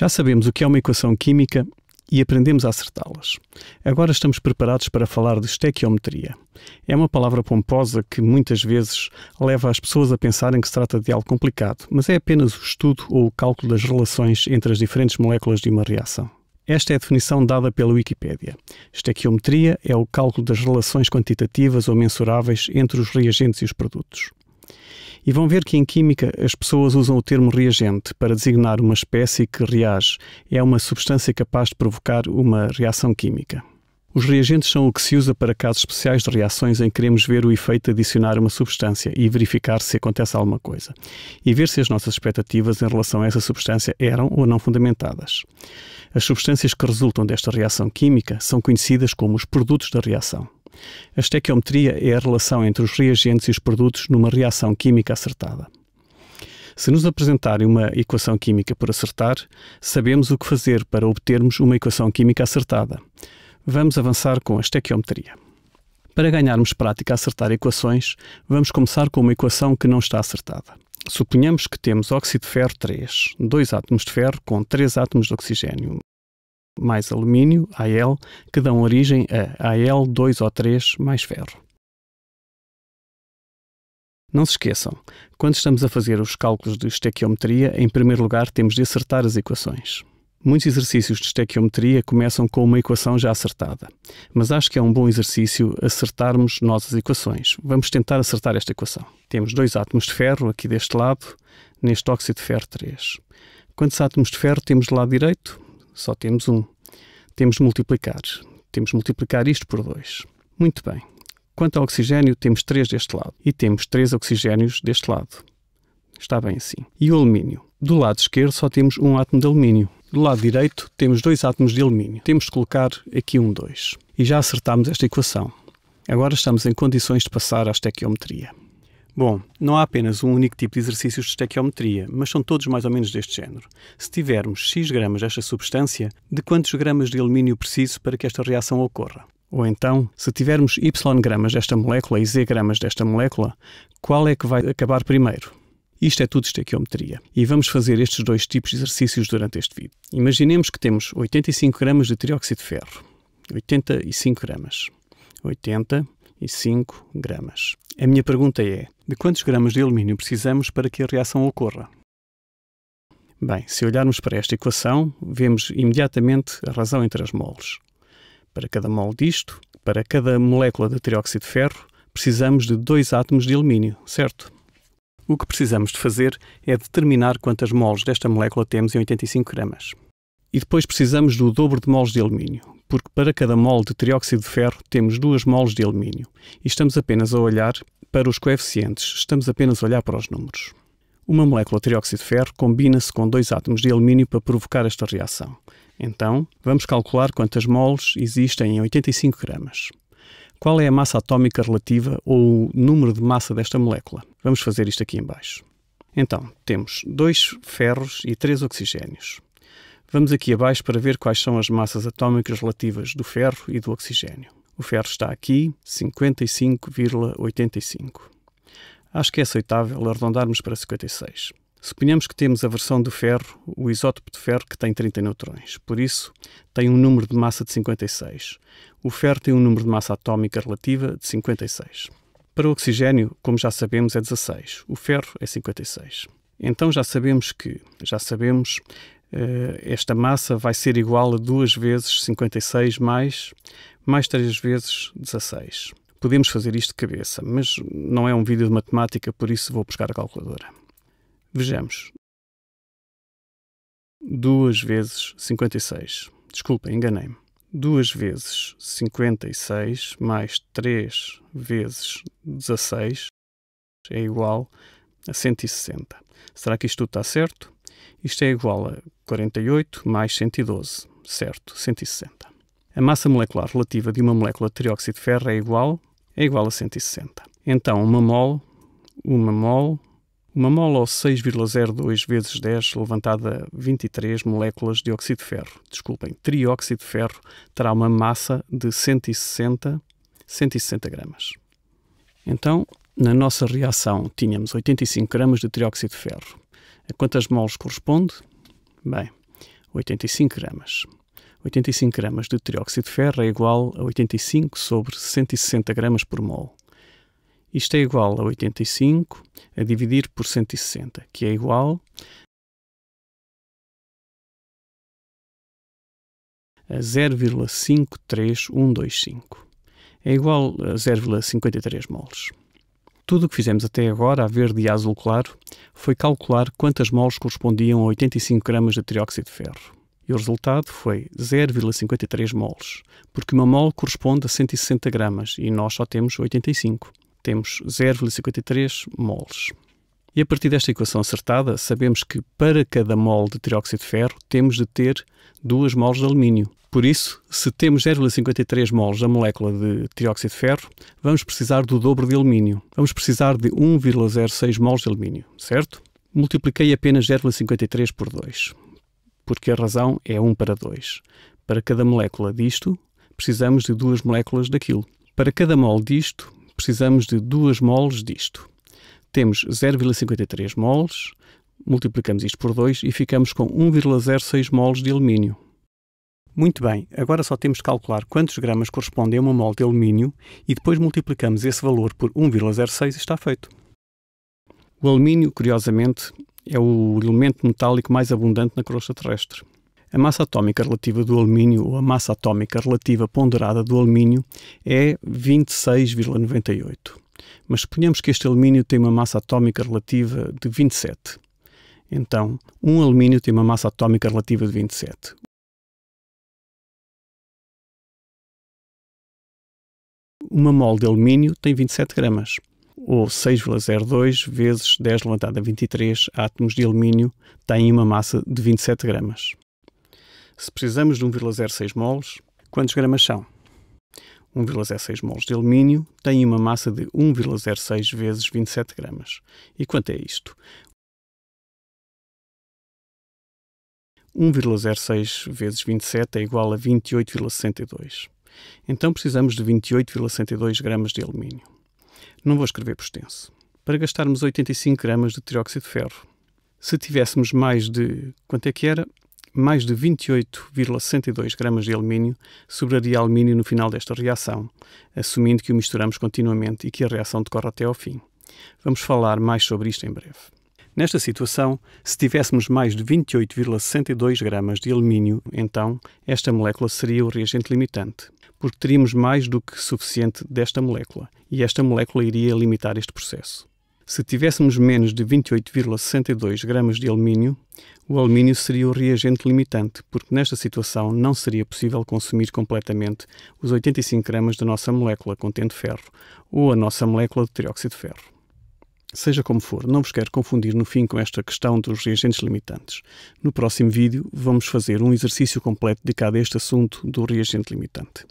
Já sabemos o que é uma equação química e aprendemos a acertá-las. Agora estamos preparados para falar de estequiometria. É uma palavra pomposa que muitas vezes leva as pessoas a pensarem que se trata de algo complicado, mas é apenas o estudo ou o cálculo das relações entre as diferentes moléculas de uma reação. Esta é a definição dada pela Wikipédia. Estequiometria é o cálculo das relações quantitativas ou mensuráveis entre os reagentes e os produtos. E vão ver que em química as pessoas usam o termo reagente para designar uma espécie que reage. É uma substância capaz de provocar uma reação química. Os reagentes são o que se usa para casos especiais de reações em que queremos ver o efeito de adicionar uma substância e verificar se acontece alguma coisa, e ver se as nossas expectativas em relação a essa substância eram ou não fundamentadas. As substâncias que resultam desta reação química são conhecidas como os produtos da reação. A estequiometria é a relação entre os reagentes e os produtos numa reação química acertada. Se nos apresentarem uma equação química por acertar, sabemos o que fazer para obtermos uma equação química acertada. Vamos avançar com a estequiometria. Para ganharmos prática a acertar equações, vamos começar com uma equação que não está acertada. Suponhamos que temos óxido de ferro 3, dois átomos de ferro com três átomos de oxigênio, mais alumínio, AL, que dão origem a AL2O3 mais ferro. Não se esqueçam, quando estamos a fazer os cálculos de estequiometria, em primeiro lugar temos de acertar as equações. Muitos exercícios de estequiometria começam com uma equação já acertada, mas acho que é um bom exercício acertarmos nós as equações. Vamos tentar acertar esta equação. Temos dois átomos de ferro aqui deste lado, neste óxido de ferro 3. Quantos átomos de ferro temos do lado direito? só temos um. Temos de multiplicar. Temos multiplicar isto por dois. Muito bem. Quanto ao oxigênio, temos três deste lado e temos três oxigênios deste lado. Está bem assim. E o alumínio? Do lado esquerdo só temos um átomo de alumínio. Do lado direito temos dois átomos de alumínio. Temos de colocar aqui um 2. E já acertámos esta equação. Agora estamos em condições de passar à estequiometria. Bom, não há apenas um único tipo de exercícios de estequiometria, mas são todos mais ou menos deste género. Se tivermos X gramas desta substância, de quantos gramas de alumínio preciso para que esta reação ocorra? Ou então, se tivermos Y gramas desta molécula e Z gramas desta molécula, qual é que vai acabar primeiro? Isto é tudo estequiometria e vamos fazer estes dois tipos de exercícios durante este vídeo. Imaginemos que temos 85 gramas de trióxido de ferro. 85 gramas. 85 gramas. A minha pergunta é: de quantos gramas de alumínio precisamos para que a reação ocorra? Bem, se olharmos para esta equação, vemos imediatamente a razão entre as moles. Para cada mole disto, para cada molécula de trióxido de ferro, precisamos de dois átomos de alumínio, certo? O que precisamos de fazer é determinar quantas moles desta molécula temos em 85 gramas. E depois precisamos do dobro de moles de alumínio, porque para cada mol de trióxido de ferro temos duas moles de alumínio e estamos apenas a olhar para os coeficientes, estamos apenas a olhar para os números. Uma molécula de trióxido de ferro combina-se com dois átomos de alumínio para provocar esta reação. Então, vamos calcular quantas moles existem em 85 gramas. Qual é a massa atómica relativa ou o número de massa desta molécula? Vamos fazer isto aqui embaixo. Então, temos dois ferros e três oxigénios. Vamos aqui abaixo para ver quais são as massas atómicas relativas do ferro e do oxigênio. O ferro está aqui, 55,85. Acho que é aceitável arredondarmos para 56. Suponhamos que temos a versão do ferro, o isótopo de ferro, que tem 30 neutrões. Por isso, tem um número de massa de 56. O ferro tem um número de massa atómica relativa de 56. Para o oxigênio, como já sabemos, é 16. O ferro é 56. Então já sabemos que, já sabemos eh, esta massa vai ser igual a 2 vezes 56 mais, mais 3 vezes 16. Podemos fazer isto de cabeça, mas não é um vídeo de matemática, por isso vou buscar a calculadora. Vejamos. 2 vezes 56. Desculpa, enganei-me. 2 vezes 56 mais 3 vezes 16 é igual a 160. Será que isto tudo está certo? Isto é igual a 48 mais 112, certo, 160. A massa molecular relativa de uma molécula de trióxido de ferro é igual, é igual a 160. Então, uma mol, uma mol, uma mol ou 6,02 vezes 10 levantada 23 moléculas de óxido de ferro, desculpem, trióxido de ferro, terá uma massa de 160, 160 gramas. Então, na nossa reação, tínhamos 85 gramas de trióxido de ferro, a quantas moles corresponde? Bem, 85 gramas. 85 gramas de trióxido de ferro é igual a 85 sobre 160 gramas por mol. Isto é igual a 85 a dividir por 160, que é igual a 0,53125. É igual a 0,53 moles. Tudo o que fizemos até agora, a verde e azul claro, foi calcular quantas moles correspondiam a 85 gramas de trióxido de ferro. E o resultado foi 0,53 moles, porque uma mole corresponde a 160 gramas e nós só temos 85. Temos 0,53 moles. E a partir desta equação acertada, sabemos que para cada mole de trióxido de ferro temos de ter 2 moles de alumínio, por isso, se temos 0,53 moles da molécula de trióxido de ferro, vamos precisar do dobro de alumínio. Vamos precisar de 1,06 moles de alumínio, certo? Multipliquei apenas 0,53 por 2, porque a razão é 1 para 2. Para cada molécula disto, precisamos de duas moléculas daquilo. Para cada mol disto, precisamos de 2 moles disto. Temos 0,53 moles, multiplicamos isto por 2 e ficamos com 1,06 moles de alumínio. Muito bem, agora só temos de calcular quantos gramas correspondem a uma mol de alumínio e depois multiplicamos esse valor por 1,06 e está feito. O alumínio, curiosamente, é o elemento metálico mais abundante na crosta terrestre. A massa atómica relativa do alumínio, ou a massa atómica relativa ponderada do alumínio, é 26,98. Mas suponhamos que este alumínio tem uma massa atómica relativa de 27. Então, um alumínio tem uma massa atómica relativa de 27. uma mol de alumínio tem 27 gramas, ou 6,02 vezes 10 levantado a 23 átomos de alumínio têm uma massa de 27 gramas. Se precisamos de 1,06 moles, quantos gramas são? 1,06 moles de alumínio tem uma massa de 1,06 vezes 27 gramas. E quanto é isto? 1,06 vezes 27 é igual a 28,62. Então precisamos de 28,62 gramas de alumínio. Não vou escrever por extenso. Para gastarmos 85 gramas de trióxido de ferro. Se tivéssemos mais de. quanto é que era? mais de 28,62 gramas de alumínio sobraria alumínio no final desta reação, assumindo que o misturamos continuamente e que a reação decorre até ao fim. Vamos falar mais sobre isto em breve. Nesta situação, se tivéssemos mais de 28,62 gramas de alumínio, então esta molécula seria o reagente limitante, porque teríamos mais do que suficiente desta molécula, e esta molécula iria limitar este processo. Se tivéssemos menos de 28,62 gramas de alumínio, o alumínio seria o reagente limitante, porque nesta situação não seria possível consumir completamente os 85 gramas da nossa molécula contendo ferro ou a nossa molécula de trióxido de ferro. Seja como for, não vos quero confundir no fim com esta questão dos reagentes limitantes. No próximo vídeo, vamos fazer um exercício completo dedicado a este assunto do reagente limitante.